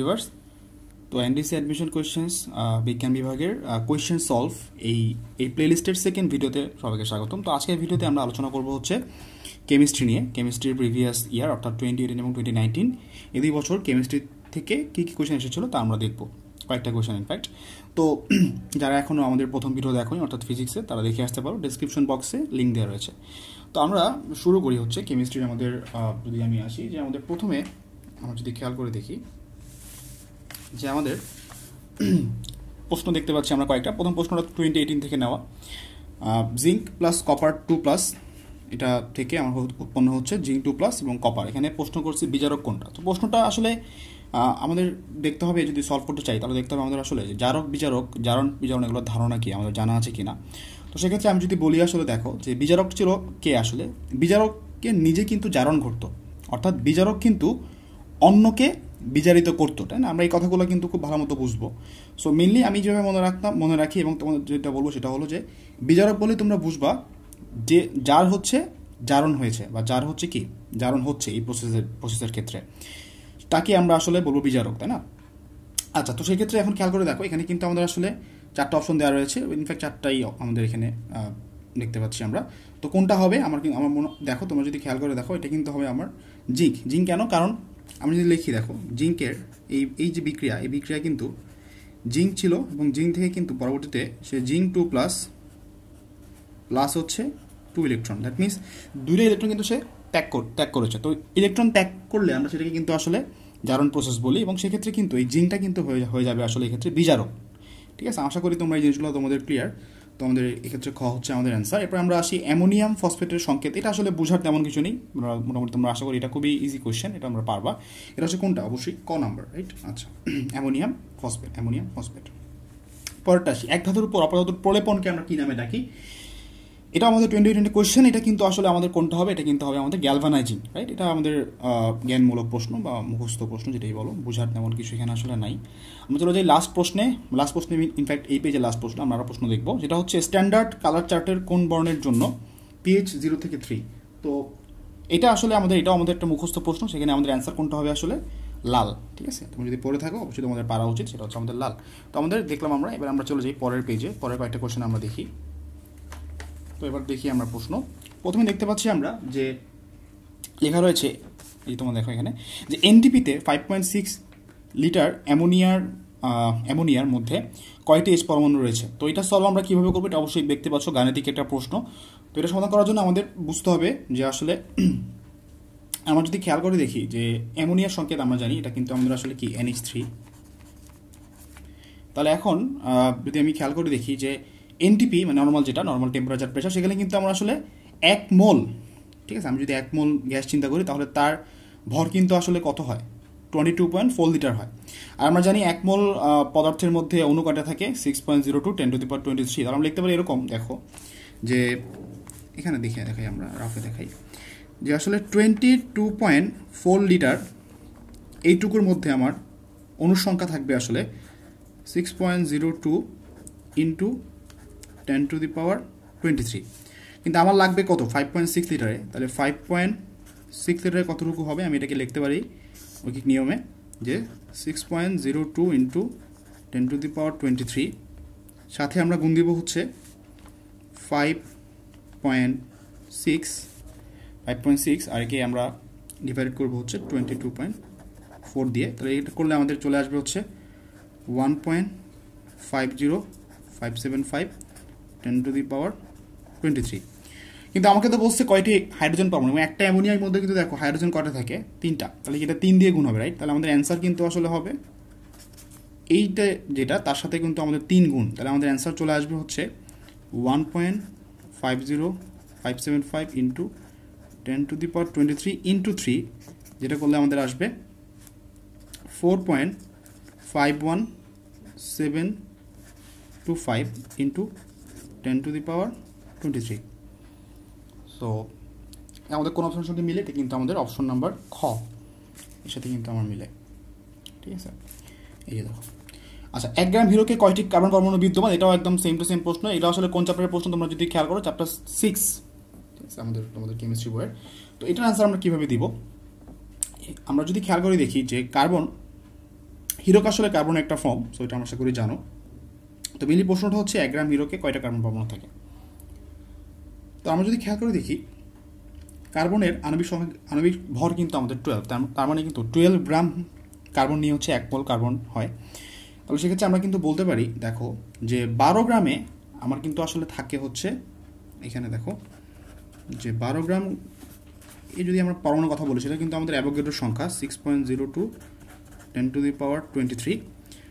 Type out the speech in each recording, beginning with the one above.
viewers তো NDC admission questions বিজ্ঞান বিভাগের কোয়েশ্চেন সলভ এই এই প্লেলিস্টের সেকেন্ড ভিডিওতে সবাইকে স্বাগতম তো আজকের ভিডিওতে আমরা আলোচনা করব হচ্ছে কেমিস্ট্রি নিয়ে কেমিস্ট্রির প্রিভিয়াস ইয়ার অর্থাৎ টোয়েন্টি এইটিন এবং টোয়েন্টি নাইনটিন এই দুই বছর কেমিস্ট্রি থেকে কী কী কোয়েশ্চেন এসেছিলো তা আমরা দেখব কয়েকটা কোয়েশ্চেন ইনফ্যাক্ট তো যারা এখনও আমাদের প্রথম ভিডিও দেখেনি অর্থাৎ ফিজিক্সে তারা দেখে আসতে পারো ডিসক্রিপশন বক্সে লিঙ্ক দেওয়া রয়েছে তো আমরা শুরু করি হচ্ছে কেমিস্ট্রির আমাদের যদি আমি আসি যে আমাদের প্রথমে আমরা যদি খেয়াল করে দেখি যে আমাদের প্রশ্ন দেখতে পাচ্ছি আমরা কয়েকটা প্রথম প্রশ্নটা টোয়েন্টি এইটিন থেকে নেওয়া zinc plus copper two plus এটা থেকে আমার উৎপন্ন হচ্ছে জিঙ্ক টু প্লাস এবং কপার এখানে প্রশ্ন করছি বিজারক কোনটা তো প্রশ্নটা আসলে আমাদের দেখতে হবে যদি সলভ করতে চাই তাহলে দেখতে হবে আমাদের আসলে জারক বিচারক জারণ বিচারণ এগুলোর ধারণা কি আমাদের জানা আছে কি না তো সেক্ষেত্রে আমি যদি বলি আসলে দেখো যে বিচারক ছিল কে আসলে বিচারককে নিজে কিন্তু জারণ ঘটতো অর্থাৎ বিচারক কিন্তু অন্যকে বিচারিত করতো তাই না আমরা এই কথাগুলো কিন্তু খুব ভালো মতো বুঝবো সো মেনলি আমি যেভাবে মনে রাখতাম মনে রাখি এবং তোমাদের যেটা বলবো সেটা হলো যে বিচারক বলে তোমরা বুঝবা যে যার হচ্ছে জারণ হয়েছে বা যার হচ্ছে কি জারণ হচ্ছে এই প্রসেসের প্রসেসের ক্ষেত্রে তাকে আমরা আসলে বলবো বিচারক তাই না আচ্ছা তো সেক্ষেত্রে এখন খেয়াল করে দেখো এখানে কিন্তু আমাদের আসলে চারটা অপশন দেওয়া রয়েছে ইনফ্যাক্ট চারটাই আমাদের এখানে দেখতে পাচ্ছি আমরা তো কোনটা হবে আমার আমার মনে দেখো তোমরা যদি খেয়াল করে দেখো এটা কিন্তু হবে আমার জিঙ্ক জিঙ্ক কেন কারণ আমি যদি লিখি দেখো জিঙ্কের এই এই যে বিক্রিয়া এই বিক্রিয়া কিন্তু জিঙ্ক ছিল এবং জিঙ্ক থেকে কিন্তু পরবর্তীতে সে জিঙ্ক টু প্লাস প্লাস হচ্ছে টু ইলেকট্রন দ্যাট মিনস দুইটা ইলেকট্রন কিন্তু সে ত্যাগ ত্যাগ করেছে তো ইলেকট্রন ত্যাগ করলে আমরা সেটাকে কিন্তু আসলে জারণ প্রসেস বলি এবং সেক্ষেত্রে কিন্তু এই জিঙ্কটা কিন্তু হয়ে হয়ে যাবে আসলে এক্ষেত্রে বিজারক ঠিক আছে আশা করি তোমরা এই জিনিসগুলো তোমাদের ক্লিয়ার তো আমাদের এক্ষেত্রে খ হচ্ছে আমাদের অ্যান্সার এরপর আমরা আসি অ্যামোনিয়াম ফসফেটের সংকেত এটা আসলে বোঝার তেমন কিছু নেই মোটামুটি তোমরা আশা করি এটা খুবই ইজি কোয়েশ্চেন এটা আমরা পারবা এটা হচ্ছে কোনটা অবশ্যই ক নাম্বার রাইট আচ্ছা অ্যামোনিয়াম ফসফেট অ্যামোনিয়াম ফসফেট পরেরটা আসি এক ধাতুর উপর অপর ধাতুর প্রলেপনকে আমরা কী নামে ডাকি এটা আমাদের টোয়েন্টি টোয়েন্টি কোয়েশ্চেন এটা কিন্তু আসলে আমাদের কোনটা হবে এটা কিন্তু হবে আমাদের গ্যালভানাইজিং রাইট এটা আমাদের জ্ঞানমূলক প্রশ্ন বা মুখস্থ প্রশ্ন যেটাই বলো বোঝার তেমন কিছু এখানে আসলে নাই আমরা চলে যাই লাস্ট প্রশ্নে লাস্ট প্রশ্নে ইনফ্যাক্ট এই পেজে লাস্ট প্রশ্ন আমরা প্রশ্ন দেখব যেটা হচ্ছে স্ট্যান্ডার্ড কালার চার্টের কোন বর্ণের জন্য পিএইচ জিরো থেকে থ্রি তো এটা আসলে আমাদের এটাও আমাদের একটা মুখস্থ প্রশ্ন সেখানে আমাদের অ্যান্সার কোনটা হবে আসলে লাল ঠিক আছে তুমি যদি পড়ে থাকো অবশ্যই তোমাদের পারা উচিত সেটা হচ্ছে আমাদের লাল তো আমাদের দেখলাম আমরা এবার আমরা চলে যাই পরের পেজে পরের কয়েকটা কোয়েশ্চেন আমরা দেখি তো এবার দেখি আমরা প্রশ্ন প্রথমে দেখতে পাচ্ছি আমরা যে লেখা রয়েছে এই তোমার দেখো এখানে যে এনটিপিতে ফাইভ পয়েন্ট সিক্স লিটার অ্যামোনিয়ার অ্যামোনিয়ার মধ্যে কয়টি এস পরমাণু রয়েছে তো এটা সলভ আমরা কীভাবে করবো এটা অবশ্যই দেখতে পাচ্ছ গাণিতিক একটা প্রশ্ন তো এটা সমাধান করার জন্য আমাদের বুঝতে হবে যে আসলে আমরা যদি খেয়াল করে দেখি যে অ্যামোনিয়ার সংকেত আমরা জানি এটা কিন্তু আমাদের আসলে কি এনএইচ থ্রি তাহলে এখন যদি আমি খেয়াল করে দেখি যে এনটিপি মানে নর্মাল যেটা নর্মাল টেম্পারেচার প্রেশার সেখানে কিন্তু আমরা আসলে এক মোল ঠিক আছে আমি যদি এক মোল গ্যাস চিন্তা করি তাহলে তার ভর কিন্তু আসলে কত হয় twenty two point four litre হয় আর আমরা জানি এক মোল পদার্থের মধ্যে অনুকাটা থাকে six point zero two ten to the twenty three তাহলে আমরা লিখতে পারি এরকম দেখো যে এখানে দেখিয়ে দেখাই আমরা রাফে দেখাই যে আসলে twenty two point four litre এইটুকুর মধ্যে আমার অনুসংখ্যা থাকবে আসলে six point zero two into ten to the power twenty three কিন্তু আমার লাগবে কত ফাইভ পয়েন্ট সিক্স লিটারে তাহলে ফাইভ পয়েন্ট সিক্স লিটারে কতটুকু হবে আমি এটাকে লিখতে পারি ওই নিয়মে যে six point zero two into ten to the power twenty three সাথে আমরা গুণ দিব হচ্ছে five point six five point six আর কি আমরা ডিভাইড করবো হচ্ছে টোয়েন্টি টু পয়েন্ট ফোর দিয়ে তাহলে এটা করলে আমাদের চলে আসবে হচ্ছে one point five zero five seven five ten to the power twenty three কিন্তু আমাকে তো বলছে কয়টি হাইড্রোজেন পাবো না মানে একটা অ্যামোনিয়ার মধ্যে কিন্তু দেখো হাইড্রোজেন কটা থাকে তিনটা তাহলে এটা তিন দিয়ে গুণ হবে রাইট তাহলে আমাদের অ্যান্সার কিন্তু আসলে হবে এইটা যেটা তার সাথে কিন্তু আমাদের তিন গুণ তাহলে আমাদের অ্যান্সার চলে আসবে হচ্ছে one point five zero five seven five into ten to the power twenty three into three যেটা করলে আমাদের আসবে four point five one seven two five into ten to the power twenty three so আমাদের কোন অপশনের সঙ্গে মিলে এটা কিন্তু আমাদের অপশন নাম্বার খ এর সাথে কিন্তু আমার মিলে ঠিক আছে এই যে দেখো আচ্ছা এক গ্রাম হিরোকে কয়টি কার্বন পরমাণু বিদ্যমান এটাও একদম সেম টু সেম প্রশ্ন এটা আসলে কোন চ্যাপ্টারের প্রশ্ন তোমরা যদি খেয়াল করো চ্যাপ্টার সিক্স ঠিক আছে আমাদের তোমাদের কেমিস্ট্রি বইয়ের তো এটার আনসার আমরা কীভাবে দিব আমরা যদি খেয়াল করে দেখি যে কার্বন হিরোক আসলে কার্বন একটা ফর্ম সো এটা আমরা আশা করি জানো তো মেনলি প্রশ্নটা হচ্ছে এক গ্রাম হিরোকে কয়টা কার্বন পরমাণু থাকে তো আমরা যদি খেয়াল করে দেখি কার্বনের আণবিক সংখ্যা আণবিক ভর কিন্তু আমাদের টুয়েলভ তার মানে কিন্তু টুয়েলভ গ্রাম কার্বন নিয়ে হচ্ছে এক পোল কার্বন হয় তাহলে সেক্ষেত্রে আমরা কিন্তু বলতে পারি দেখো যে বারো গ্রামে আমার কিন্তু আসলে থাকে হচ্ছে এখানে দেখো যে বারো গ্রাম এই যদি আমরা পরমাণুর কথা বলি সেটা কিন্তু আমাদের অ্যাভোগেটোর সংখ্যা six point zero two ten to the power twenty three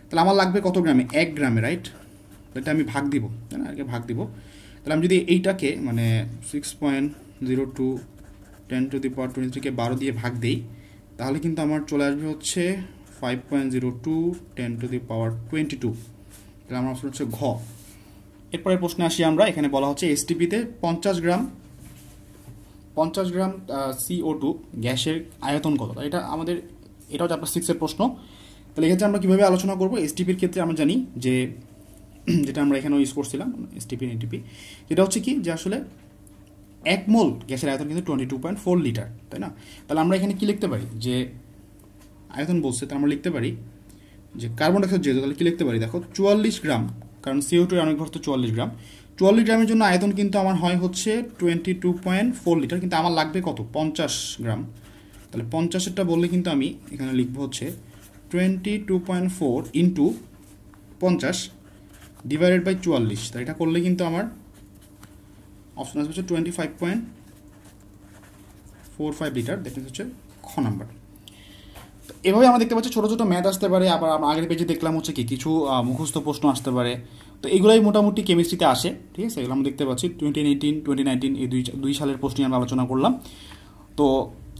তাহলে আমার লাগবে কত গ্রামে এক গ্রামে রাইট এটা আমি ভাগ দিব তাই না কি ভাগ দিব তাহলে আমি যদি এইটাকে মানে six point zero two ten to the power twenty থ্রিকে বারো দিয়ে ভাগ দিই তাহলে কিন্তু আমার চলে আসবে হচ্ছে five point zero two ten to the power twenty two তাহলে আমার অপশন হচ্ছে ঘ এরপরে প্রশ্নে আসি আমরা এখানে বলা হচ্ছে এসটিপিতে পঞ্চাশ গ্রাম পঞ্চাশ গ্রাম সিও টু গ্যাসের আয়তন কত এটা আমাদের এটা হচ্ছে আপনার সিক্সের প্রশ্ন তাহলে এক্ষেত্রে আমরা কীভাবে আলোচনা করবো এসটিপির ক্ষেত্রে আমরা জানি যে যেটা আমরা এখানেও ইউজ করছিলাম এসটিপি এনটিপি যেটা হচ্ছে কি যে আসলে এক মোল গ্যাসের আয়তন কিন্তু twenty two point four litre তাই না তাহলে আমরা এখানে কী লিখতে পারি যে আয়তন বলছে তাহলে আমরা লিখতে পারি যে কার্বন ডাইঅক্সাইড যেহেতু তাহলে কী লিখতে পারি দেখো চুয়াল্লিশ গ্রাম কারণ সিও টু অনেক ঘর তো চুয়াল্লিশ গ্রাম চুয়াল্লিশ গ্রামের জন্য আয়তন কিন্তু আমার হয় হচ্ছে twenty two point four litre কিন্তু আমার লাগবে কত পঞ্চাশ গ্রাম তাহলে পঞ্চাশেরটা বললে কিন্তু আমি এখানে লিখবো হচ্ছে twenty two point four into পঞ্চাশ ডিভাইডেড বাই চুয়াল্লিশ তাই এটা করলে কিন্তু আমার অপশন আসবে হচ্ছে twenty five point four five litre দেখতে হচ্ছে খ নাম্বার তো এভাবে আমরা দেখতে পাচ্ছি ছোটো ছোটো ম্যাথ আসতে পারে আবার আমরা আগের পেজে দেখলাম হচ্ছে কি কিছু মুখস্থ প্রশ্ন আসতে পারে তো এগুলোই মোটামুটি কেমিস্ট্রিতে আসে ঠিক আছে এগুলো আমরা দেখতে পাচ্ছি টোয়েন্টি এইটিন টোয়েন্টি নাইনটিন এই দুই দুই সালের প্রশ্ন আমরা আলোচনা করলাম তো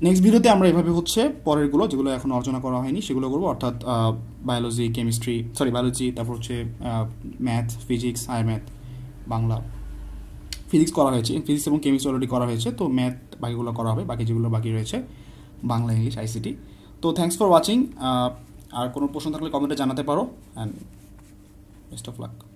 নেক্সট ভিডিওতে আমরা এভাবে হচ্ছে পরেরগুলো যেগুলো এখন অর্জনা করা হয়নি সেগুলো করবো অর্থাৎ বায়োলজি কেমিস্ট্রি সরি বায়োলজি তারপর হচ্ছে math physics higher math Bangla physics করা হয়েছে ফিজিক্স এবং কেমিস্ট্রি অলরেডি করা হয়েছে তো ম্যাথ বাকিগুলো করা হবে বাকি যেগুলো বাকি রয়েছে বাংলা ইংলিশ আইসিটি তো থ্যাংকস ফর ওয়াচিং আর কোনো প্রশ্ন থাকলে কমেন্টে জানাতে পারো অ্যান্ড বেস্ট অফ লাক